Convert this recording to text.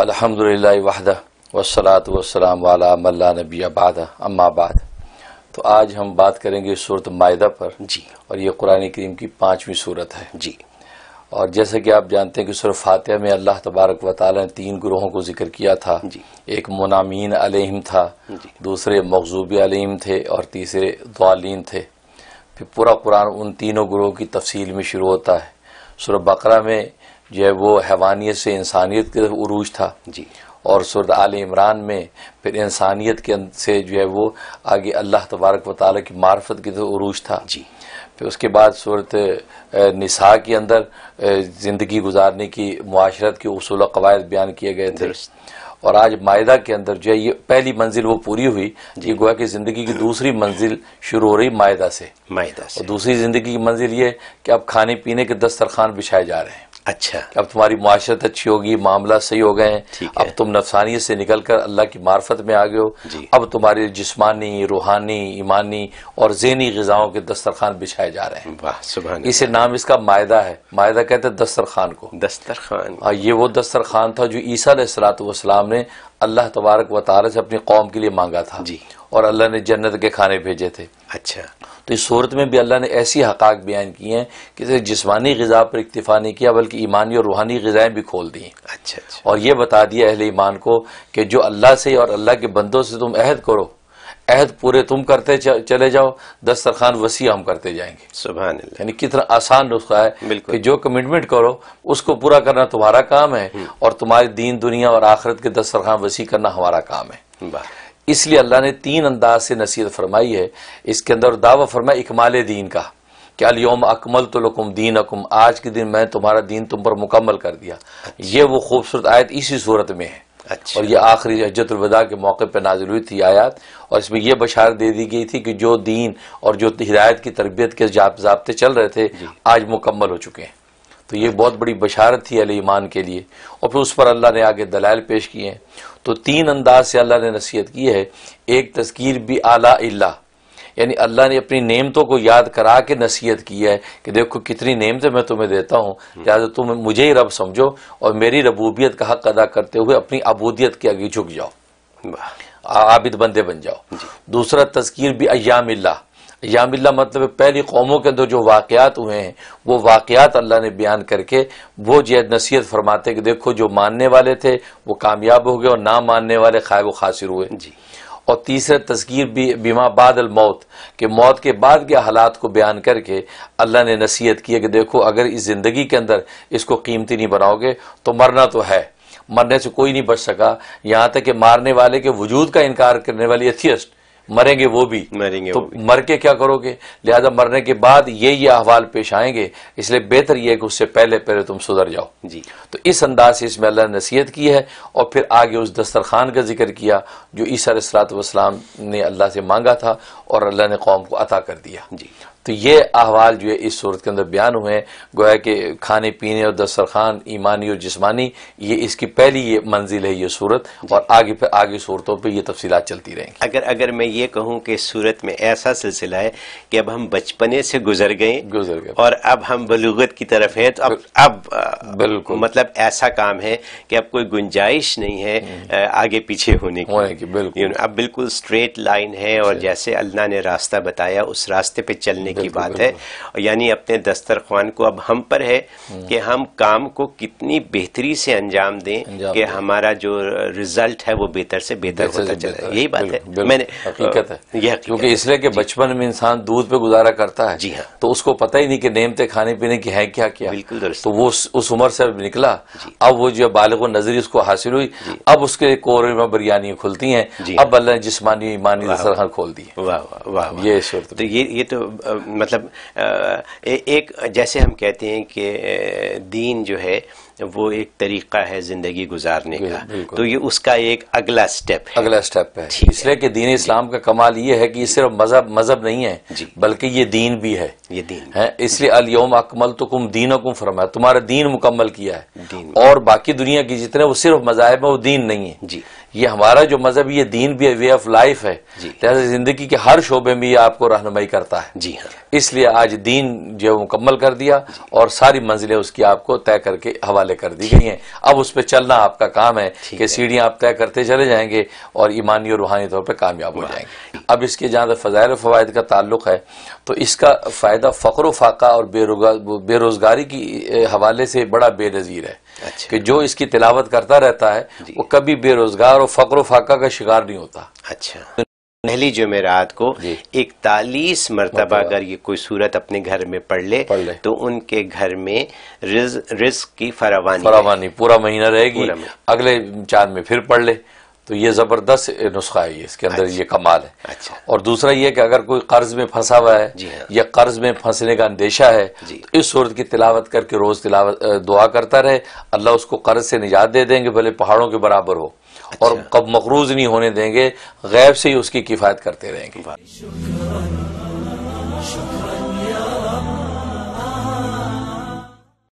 अलहमदिल्ला वाहद वसलात वसलाम वाला मल्ला नबी आबाद अम्माबाद तो आज हम बात करेंगे सूरत मायदा पर जी और ये कुरान करीम की पाँचवीं सूरत है जी और जैसे कि आप जानते हैं कि सूर फातह में अल्लाह तबारक व ताली ने तीन ग्रोहों को जिक्र किया था जी। एक मुनामीन अलहम था दूसरे मकजूब अलीम थे और तीसरे दालीन थे फिर पूरा कुरान उन तीनों ग्रोहों की तफसील में शुरू होता है सुर बकरा में जो है वो हैवानियत से इंसानियत की तरफ उरूज था जी और सूरत आल इमरान में फिर इंसानियत के से जो है वो आगे अल्लाह तबारक व ताली की मार्फत की तरफ उरूज था जी फिर उसके बाद सूरत निसा के अंदर ज़िंदगी गुजारने की माशरत के असूल कवायद बयान किए गए थे और आज मायदा के अंदर जो है ये पहली मंजिल वो पूरी हुई ये गोया कि जिंदगी की दूसरी मंजिल शुरू हो रही मायदा से मायदा से दूसरी जिंदगी की मंजिल ये कि अब खाने पीने के दस्तरखान बिछाए जा रहे हैं अच्छा अब तुम्हारी माशरत अच्छी होगी मामला सही हो गए हैं अब तुम नफसानियत से निकल कर अल्लाह की मार्फत में आ गए हो अब तुम्हारे जिस्मानी रूहानी ईमानी और जहनी गजाओं के दस्तरखान बिछाए जा रहे हैं इसे नाम इसका मायदा है मायदा कहते हैं दस्तरखान को दस्तरखान हाँ, ये वो दस्तरखान था जो ईसा सलाम ने अल्लाह तबारक व तारा से अपनी कौम के लिए मांगा था जी और अल्लाह ने जन्नत के खाने भेजे थे अच्छा तो इस सूरत में भी अल्लाह ने ऐसी हकाक बयान की हैं कि सिर्फ जिसमानी गज़ा पर इतफ़ा नहीं किया बल्कि ईमानी और रूहानी गजाएं भी खोल दी अच्छा, अच्छा और ये बता दिया अहल ईमान को कि जो अल्लाह से और अल्लाह के बंदों से तुम अहद करो अहद पूरे तुम करते चले जाओ दस्तरखान वसी हम करते जाएंगे सुबह यानी कितना आसान नुस्खा है कि जो कमिटमेंट करो उसको पूरा करना तुम्हारा काम है हम्म। और तुम्हारी दीन दुनिया और आखिरत के दस्तरखान वसी करना हमारा काम है इसलिए अल्लाह ने तीन अंदाज से नसीहत फरमाई है इसके अंदर दावा फरमाया इकमाल दीन का क्या अलियोम अकमल तो लकुम दीन अकुम आज के दिन मैं तुम्हारा दीन तुम पर मुकम्मल कर दिया अच्छा। ये वो खूबसूरत आयत इसी सूरत में है अच्छा। और ये आखिरी हजतुलविदा के मौके पर नाजिल हुई थी आयात और इसमें यह बशार दे दी गई थी कि जो दीन और जो हिदायत की तरबियत के जबते चल रहे थे आज मुकम्मल हो चुके हैं तो ये बहुत बड़ी बशारत थी अल ईमान के लिए और फिर उस पर अल्लाह ने आगे दलाल पेश किए हैं तो तीन अंदाज से अल्लाह ने नसीहत की है एक तस्कीर भी आला अल्लाह यानी अल्लाह ने अपनी नेमतों को याद करा के नसीहत की है कि देखो कितनी नेमतें मैं तुम्हें देता हूँ लिहाजा तो तुम मुझे ही रब समझो और मेरी रबूबियत का हक अदा करते हुए अपनी अबूदियत के आगे झुक जाओ आबिद बंदे बन जाओ दूसरा तस्कीर भी अयाम अल्लाह या मतलब पहली कौमों के अंदर जो वाकयात हुए हैं वो वाकयात अल्लाह ने बयान करके वो जैद नसीहत फरमाते कि देखो जो मानने वाले थे वो कामयाब हो गए और ना मानने वाले खायब खासिर हुए जी और तीसरा तस्गीर भी बीमा बादल मौत के मौत के बाद के हालात को बयान करके अल्लाह ने नसीहत किया कि देखो अगर इस ज़िंदगी के अंदर इसको कीमती नहीं बनाओगे तो मरना तो है मरने से कोई नहीं बच सका यहाँ तक कि मारने वाले के वजूद का इनकार करने वाली एथियस्ट मरेंगे वो भी मरेंगे तो भी। मर के क्या करोगे लिहाजा मरने के बाद ये ये अहवाल पेश आएंगे इसलिए बेहतर यह है कि उससे पहले पहले तुम सुधर जाओ जी तो इस अंदाज से इसमें अल्लाह ने नसीहत की है और फिर आगे उस दस्तरखान का जिक्र किया जो ईसा सलात वसलाम ने अल्लाह से मांगा था और अल्लाह ने कौम को अता कर दिया जी तो ये अहवाल जो है इस सूरत के अंदर बयान हुए हैं गोया कि खाने पीने और दस्तरखान ईमानी और जिसमानी ये इसकी पहली ये मंजिल है ये सूरत और आगे पे आगे सूरतों पर यह तफसी चलती रहेंगी अगर अगर मैं ये कहूँ कि सूरत में ऐसा सिलसिला है कि अब हम बचपने से गुजर गए गुजर गए और अब हम बलूगत की तरफ है तो अब अब बिल्कुल मतलब ऐसा काम है कि अब कोई गुंजाइश नहीं है हम्म। आगे पीछे होने की बिल्कुल अब बिल्कुल स्ट्रेट लाइन है और जैसे अल्लाह ने रास्ता बताया उस रास्ते पे चलने की बात है यानी अपने दस्तरखान को अब हम पर है हम्म। कि हम काम को कितनी बेहतरी से अंजाम दें कि हमारा जो रिजल्ट है वो बेहतर से बेहतर होता चला यही बात है मैंने क्योंकि इसलिए कि बचपन में इंसान दूध पे गुजारा करता है जी हाँ तो उसको पता ही नहीं कि नेमते खाने पीने की है क्या क्या बिल्कुल तो वो उस उम्र से अब निकला अब वो जो व नजरी उसको हासिल हुई अब उसके कोरे में बिरयानी खुलती हैं अब अल्लाह जिसमानी ईमानी खोल खोल वाह वाह वाह ये तो ये ये तो मतलब एक जैसे हम कहते हैं कि दीन जो है वो एक तरीका है जिंदगी गुजारने का तो ये उसका एक अगला स्टेप है अगला स्टेप है इसलिए कि दीन इस्लाम का कमाल ये है कि ये सिर्फ मजहब मजहब नहीं है बल्कि ये दीन भी है ये दीन है इसलिए अलयोम अकमल तो कुम दीनों कुम फरमाया तुम्हारा दीन मुकम्मल किया है और बाकी दुनिया की जितने वो सिर्फ मजाहब है वो दीन नहीं है जी ये हमारा जो मजहब ये दीन भी है वे ऑफ लाइफ है लिहाजा जिंदगी के हर शोबे में ये आपको रहनुमाई करता है जी हाँ। इसलिए आज दीन जो मुकम्मल कर दिया और सारी मंजिलें उसकी आपको तय करके हवाले हवाले कर दी गई हैं अब उस पर चलना आपका काम है कि सीढ़ियां आप तय करते चले जाएंगे और ईमानी और रूहानी तौर पर कामयाब हो जाएंगे अब इसके जहाँ तक फजायल फवायद का ताल्लुक है तो इसका फ़ायदा फकर फाका और बेरोज़गारी की हवाले से बड़ा बेनज़ीर है अच्छा। कि जो इसकी तिलावत करता रहता है वो कभी बेरोज़गार और फकर फाका का शिकार नहीं होता अच्छा पहली जुमेरात को इकतालीस मरतबा अगर ये कोई सूरत अपने घर में पढ़ ले, पढ़ ले। तो उनके घर में रिज, रिस्क की फरावानी फरावानी पूरा महीना रहेगी अगले चांद में फिर पढ़ ले तो ये ज़बरदस्त नुस्खा है ये इसके अंदर अच्छा, ये कमाल है अच्छा और दूसरा ये कि अगर कोई कर्ज में फंसा हुआ है हाँ। या कर्ज में फंसने का अंदेशा है तो इस सूरत की तिलावत करके रोज़ तिलावत दुआ करता रहे अल्लाह उसको कर्ज से निजात दे देंगे भले पहाड़ों के बराबर हो अच्छा। और कब मकरूज नहीं होने देंगे गैब से ही उसकी किफ़ायत करते रहेंगे